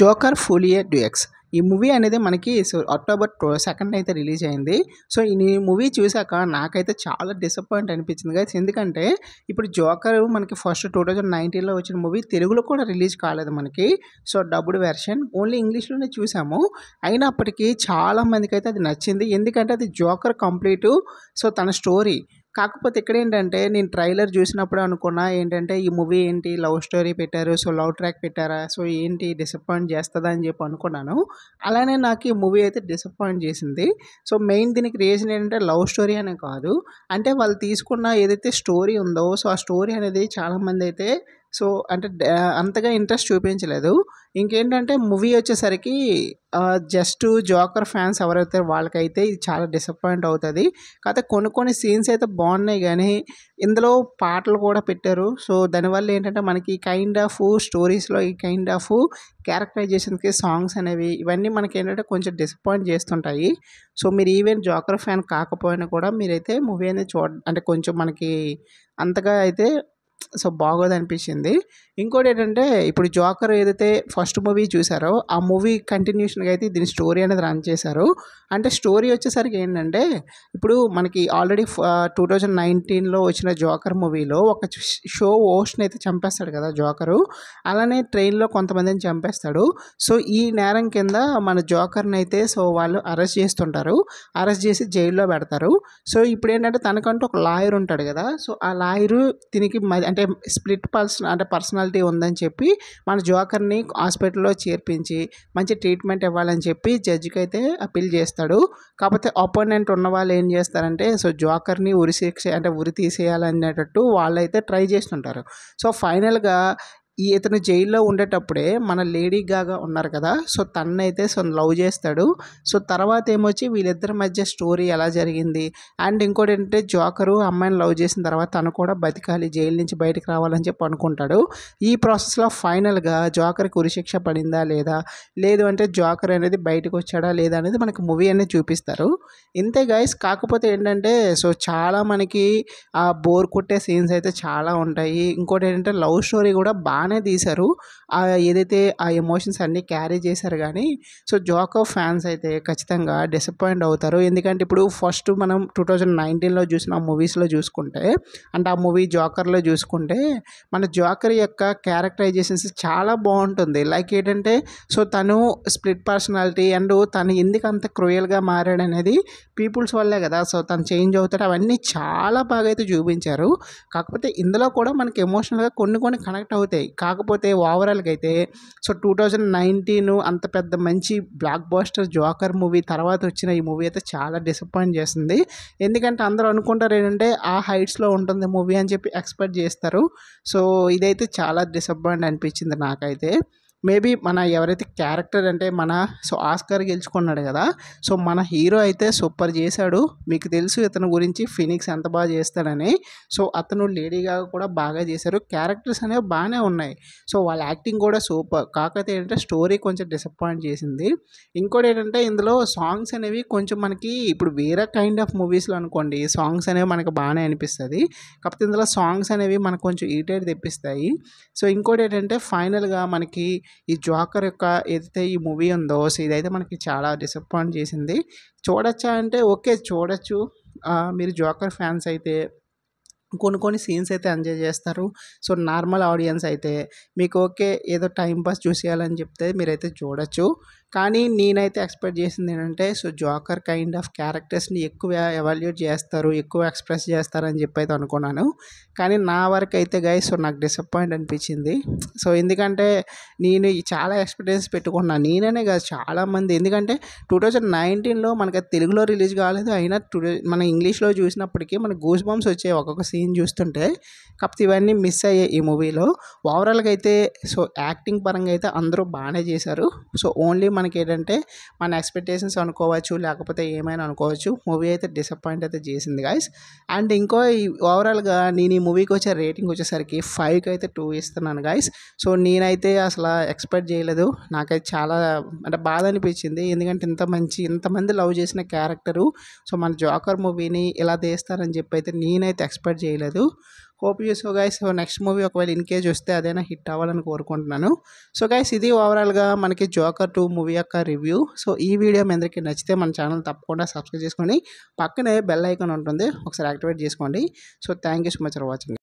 joker foliar డ్యూఎక్స్ ఈ movie అనేది మనకి అక్టోబర్ సెకండ్ అయితే రిలీజ్ అయింది సో ఈ మూవీ చూశాక నాకైతే చాలా డిసప్పాయింట్ అనిపించింది కదా ఎందుకంటే ఇప్పుడు జోకర్ మనకి ఫస్ట్ టూ థౌజండ్ నైన్టీన్లో వచ్చిన మూవీ తెలుగులో కూడా రిలీజ్ కాలేదు మనకి సో డబ్బుడ్ వెర్షన్ ఓన్లీ ఇంగ్లీష్లోనే చూసాము అయినప్పటికీ చాలా అయితే అది నచ్చింది ఎందుకంటే అది జోకర్ కంప్లీటు సో తన స్టోరీ కాకపోతే ఇక్కడ ఏంటంటే నేను ట్రైలర్ చూసినప్పుడు అనుకున్నా ఏంటంటే ఈ మూవీ ఏంటి లవ్ స్టోరీ పెట్టారు సో లవ్ ట్రాక్ పెట్టారా సో ఏంటి డిసప్పాయింట్ చేస్తుందా అని చెప్పి అనుకున్నాను అలానే నాకు ఈ మూవీ అయితే డిసప్పాయింట్ చేసింది సో మెయిన్ దీనికి రీజన్ ఏంటంటే లవ్ స్టోరీ అనే కాదు అంటే వాళ్ళు తీసుకున్న ఏదైతే స్టోరీ ఉందో సో ఆ స్టోరీ అనేది చాలామంది అయితే సో అంటే అంతగా ఇంట్రెస్ట్ చూపించలేదు ఇంకేంటంటే మూవీ వచ్చేసరికి జస్ట్ జోకర్ ఫ్యాన్స్ ఎవరైతే వాళ్ళకైతే ఇది చాలా డిసప్పాయింట్ అవుతుంది కాకపోతే కొన్ని కొన్ని సీన్స్ అయితే బాగున్నాయి కానీ ఇందులో పాటలు కూడా పెట్టారు సో దానివల్ల ఏంటంటే మనకి కైండ్ ఆఫ్ స్టోరీస్లో ఈ కైండ్ ఆఫ్ క్యారెక్టరైజేషన్కి సాంగ్స్ అనేవి ఇవన్నీ మనకి ఏంటంటే కొంచెం డిసప్పాయింట్ చేస్తుంటాయి సో మీరు ఈవెన్ జోకర్ ఫ్యాన్ కాకపోయినా కూడా మీరైతే మూవీ అనేది చూడ అంటే కొంచెం మనకి అంతగా అయితే సో బాగోదు అనిపించింది ఇంకోటి ఏంటంటే ఇప్పుడు జోకర్ ఏదైతే ఫస్ట్ మూవీ చూసారో ఆ మూవీ కంటిన్యూషన్గా అయితే దీని స్టోరీ అనేది రన్ చేశారు అంటే స్టోరీ వచ్చేసరికి ఏంటంటే ఇప్పుడు మనకి ఆల్రెడీ టూ థౌజండ్ నైన్టీన్లో వచ్చిన జోకర్ మూవీలో ఒక షో ఓస్ట్ని అయితే చంపేస్తాడు కదా జోకరు అలానే ట్రైన్లో కొంతమందిని చంపేస్తాడు సో ఈ నేరం కింద మన జోకర్ని అయితే సో వాళ్ళు అరెస్ట్ చేస్తుంటారు అరెస్ట్ చేసి జైల్లో పెడతారు సో ఇప్పుడు ఏంటంటే తనకంటూ ఒక లాయర్ ఉంటాడు కదా సో ఆ లాయరు దీనికి అంటే స్ప్లిట్ పర్సన్ అంటే పర్సనాలిటీ ఉందని చెప్పి మన జోకర్ని హాస్పిటల్లో చేర్పించి మంచి ట్రీట్మెంట్ ఇవ్వాలని చెప్పి జడ్జికి అయితే అప్పీల్ చేస్తాడు కాకపోతే అపోనెంట్ ఉన్న వాళ్ళు ఏం చేస్తారంటే సో జోకర్ని ఉరిశిక్ష అంటే ఉరి తీసేయాలనేటట్టు వాళ్ళైతే ట్రై చేస్తుంటారు సో ఫైనల్గా ఈ ఇతను జైల్లో ఉండేటప్పుడే మన లేడీ గాగా ఉన్నారు కదా సో తన్నైతే సో లవ్ చేస్తాడు సో తర్వాత ఏమొచ్చి వీళ్ళిద్దరి మధ్య స్టోరీ ఎలా జరిగింది అండ్ ఇంకోటి ఏంటంటే జోకరు అమ్మాయిని లవ్ చేసిన తర్వాత తను కూడా బతికాలి జైలు నుంచి బయటకు రావాలని చెప్పి అనుకుంటాడు ఈ ప్రాసెస్లో ఫైనల్గా జోకర్కి ఉరిశిక్ష పడిందా లేదా లేదు అంటే జోకర్ అనేది బయటకు వచ్చాడా లేదా అనేది మనకి మూవీ అనేది చూపిస్తారు ఇంతే గైస్ కాకపోతే ఏంటంటే సో చాలా మనకి ఆ బోర్ కొట్టే సీన్స్ అయితే చాలా ఉంటాయి ఇంకోటి ఏంటంటే లవ్ స్టోరీ కూడా బాగా బాగానే తీశారు ఏదైతే ఆ ఎమోషన్స్ అన్నీ క్యారీ చేశారు కానీ సో జోకో ఫ్యాన్స్ అయితే ఖచ్చితంగా డిసప్పాయింట్ అవుతారు ఎందుకంటే ఇప్పుడు ఫస్ట్ మనం టూ థౌజండ్ నైన్టీన్లో చూసిన మూవీస్లో చూసుకుంటే అంటే ఆ మూవీ జోకర్లో చూసుకుంటే మన జోకర్ యొక్క క్యారెక్టరైజేషన్స్ చాలా బాగుంటుంది లైక్ ఏంటంటే సో తను స్ప్లిట్ పర్సనాలిటీ అండ్ తను ఎందుకు అంత క్రూయల్గా మారాడనేది పీపుల్స్ వల్లే కదా సో తను చేంజ్ అవుతాడు అవన్నీ చాలా బాగా అయితే చూపించారు కాకపోతే ఇందులో కూడా మనకి ఎమోషనల్గా కొన్ని కొన్ని కనెక్ట్ అవుతాయి కాకపోతే ఓవరాల్గా అయితే సో టూ థౌజండ్ నైన్టీన్ అంత పెద్ద మంచి బ్లాక్ బాస్టర్ జోకర్ మూవీ తర్వాత వచ్చిన ఈ మూవీ అయితే చాలా డిసప్పాయింట్ చేసింది ఎందుకంటే అందరూ అనుకుంటారు ఏంటంటే ఆ హైట్స్లో ఉంటుంది మూవీ అని చెప్పి ఎక్స్పెక్ట్ చేస్తారు సో ఇదైతే చాలా డిసప్పాయింట్ అనిపించింది నాకైతే మేబీ మన ఎవరైతే క్యారెక్టర్ అంటే మన సో ఆస్కార్ గెలుచుకున్నాడు కదా సో మన హీరో అయితే సూపర్ చేశాడు మీకు తెలుసు ఇతను గురించి ఫినిక్స్ ఎంత బాగా చేస్తాడని సో అతను లేడీగా కూడా బాగా చేశారు క్యారెక్టర్స్ అనేవి బాగానే ఉన్నాయి సో వాళ్ళ యాక్టింగ్ కూడా సూపర్ కాకపోతే ఏంటంటే స్టోరీ కొంచెం డిసప్పాయింట్ చేసింది ఇంకోటి ఏంటంటే ఇందులో సాంగ్స్ అనేవి కొంచెం మనకి ఇప్పుడు వేరే కైండ్ ఆఫ్ మూవీస్లో అనుకోండి సాంగ్స్ అనేవి మనకు బాగానే అనిపిస్తుంది కాకపోతే ఇందులో సాంగ్స్ అనేవి మనకు కొంచెం ఇరిటేట్ తెప్పిస్తాయి సో ఇంకోటి ఏంటంటే ఫైనల్గా మనకి ఈ జోకర్ యొక్క ఏదైతే ఈ మూవీ ఉందో సో ఇదైతే మనకి చాలా డిసప్పాయింట్ చేసింది చూడొచ్చా అంటే ఓకే చూడొచ్చు మీరు జోకర్ ఫ్యాన్స్ అయితే కొన్ని కొన్ని సీన్స్ అయితే ఎంజాయ్ చేస్తారు సో నార్మల్ ఆడియన్స్ అయితే మీకు ఓకే ఏదో టైం పాస్ చూసేయాలని చెప్తే మీరైతే చూడొచ్చు కానీ నేనైతే ఎక్స్పెక్ట్ చేసింది ఏంటంటే సో జాకర్ కైండ్ ఆఫ్ క్యారెక్టర్స్ని ఎక్కువ ఎవాల్యూట్ చేస్తారు ఎక్కువ ఎక్స్ప్రెస్ చేస్తారని చెప్పి అయితే అనుకున్నాను కానీ నా వరకు అయితే గాయ సో నాకు డిసప్పాయింట్ అనిపించింది సో ఎందుకంటే నేను చాలా ఎక్స్పీరియన్స్ పెట్టుకున్నాను నేననే కాదు చాలామంది ఎందుకంటే టూ థౌజండ్ నైన్టీన్లో మనకి తెలుగులో రిలీజ్ కాలేదు అయినా టూ మన ఇంగ్లీష్లో చూసినప్పటికీ మన గూస్ బాంబ్స్ వచ్చే ఒక్కొక్క సీన్ చూస్తుంటే కాకపోతే ఇవన్నీ మిస్ అయ్యాయి ఈ మూవీలో ఓవరాల్గా అయితే సో యాక్టింగ్ పరంగా అయితే అందరూ బాగానే చేశారు సో ఓన్లీ మన మనకి ఏంటంటే మన ఎక్స్పెక్టేషన్స్ అనుకోవచ్చు లేకపోతే ఏమైనా అనుకోవచ్చు మూవీ అయితే డిసప్పాయింట్ అయితే చేసింది గాయస్ అండ్ ఇంకో ఓవరాల్గా నేను ఈ మూవీకి వచ్చే రేటింగ్ వచ్చేసరికి ఫైవ్కి అయితే టూ ఇస్తున్నాను గాయస్ సో నేనైతే అసలు ఎక్స్పెక్ట్ చేయలేదు నాకైతే చాలా అంటే బాధ అనిపించింది ఎందుకంటే ఇంత మంచి ఇంతమంది లవ్ చేసిన క్యారెక్టరు సో మన జోకర్ మూవీని ఇలా తీస్తారని చెప్పి అయితే నేనైతే ఎక్స్పెక్ట్ చేయలేదు hope you so guys next movie ఒకవేళ ఇన్ కేజ్ వస్తే అదైనా హిట్ అవ్వాలని కోరుకుంటున్నాను సో గైస్ ఇది ఓవరాల్గా మనకి జోకర్ టూ మూవీ యొక్క రివ్యూ సో ఈ వీడియో మీ అందరికీ నచ్చితే మన ఛానల్ తప్పకుండా సబ్స్క్రైబ్ చేసుకోండి పక్కనే బెల్ ఐకాన్ ఉంటుంది ఒకసారి యాక్టివేట్ చేసుకోండి so thank you so much for watching